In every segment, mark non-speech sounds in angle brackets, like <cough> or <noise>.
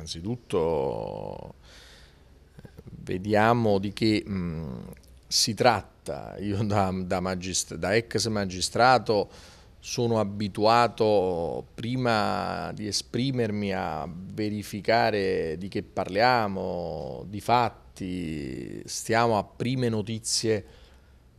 Innanzitutto eh, vediamo di che mh, mm, si tratta. Io <laughs> da, da, magistra, da ex magistrato sono abituato prima di esprimermi a verificare di che parliamo, di fatti, stiamo a prime notizie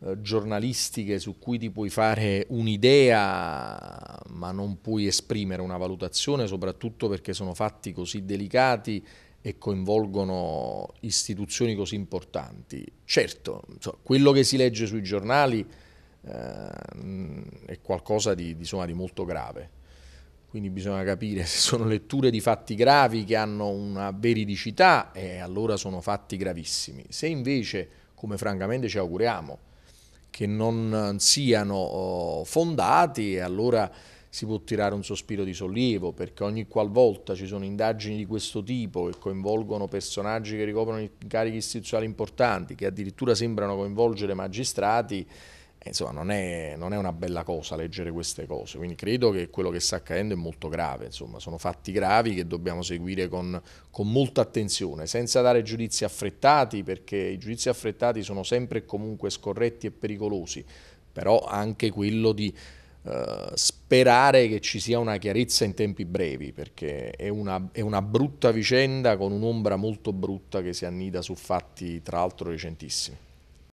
eh, giornalistiche su cui ti puoi fare un'idea ma non puoi esprimere una valutazione, soprattutto perché sono fatti così delicati e coinvolgono istituzioni così importanti. Certo, quello che si legge sui giornali eh, è qualcosa di, insomma, di molto grave quindi bisogna capire se sono letture di fatti gravi che hanno una veridicità e allora sono fatti gravissimi. Se invece, come francamente ci auguriamo, che non siano oh, fondati, e allora si può tirare un sospiro di sollievo, perché ogni qualvolta ci sono indagini di questo tipo che coinvolgono personaggi che ricoprono incarichi istituzionali importanti, che addirittura sembrano coinvolgere magistrati, eh, insomma non è, non è, una bella cosa leggere queste cose, quindi credo che quello che sta accadendo è molto grave, insomma sono fatti gravi che dobbiamo seguire con, con molta attenzione, senza dare giudizi affrettati, perché i giudizi affrettati sono sempre e comunque scorretti e pericolosi, però anche quello di eh, sperare che ci sia una chiarezza in tempi brevi, perché è una, è una, brutta vicenda con un'ombra molto brutta che si annida su fatti, tra l'altro, recentissimi.